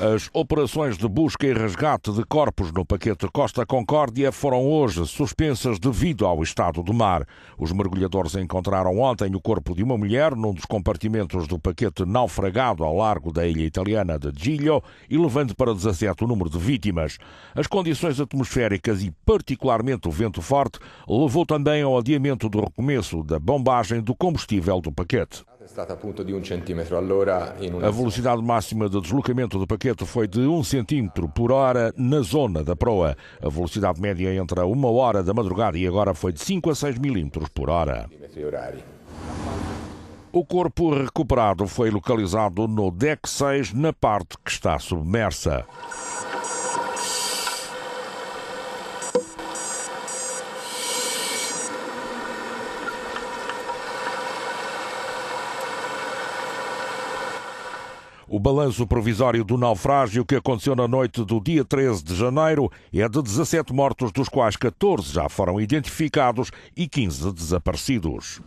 As operações de busca e resgate de corpos no paquete Costa Concórdia foram hoje suspensas devido ao estado do mar. Os mergulhadores encontraram ontem o corpo de uma mulher num dos compartimentos do paquete naufragado ao largo da ilha italiana de Giglio, elevando para 17 o número de vítimas. As condições atmosféricas e particularmente o vento forte levou também ao adiamento do recomeço da bombagem do combustível do paquete. A velocidade máxima de deslocamento do paquete foi de 1 cm por hora na zona da proa. A velocidade média entre a 1 hora da madrugada e agora foi de 5 a 6 mm por hora. O corpo recuperado foi localizado no deck 6, na parte que está submersa. O balanço provisório do naufrágio que aconteceu na noite do dia 13 de janeiro é de 17 mortos, dos quais 14 já foram identificados e 15 desaparecidos.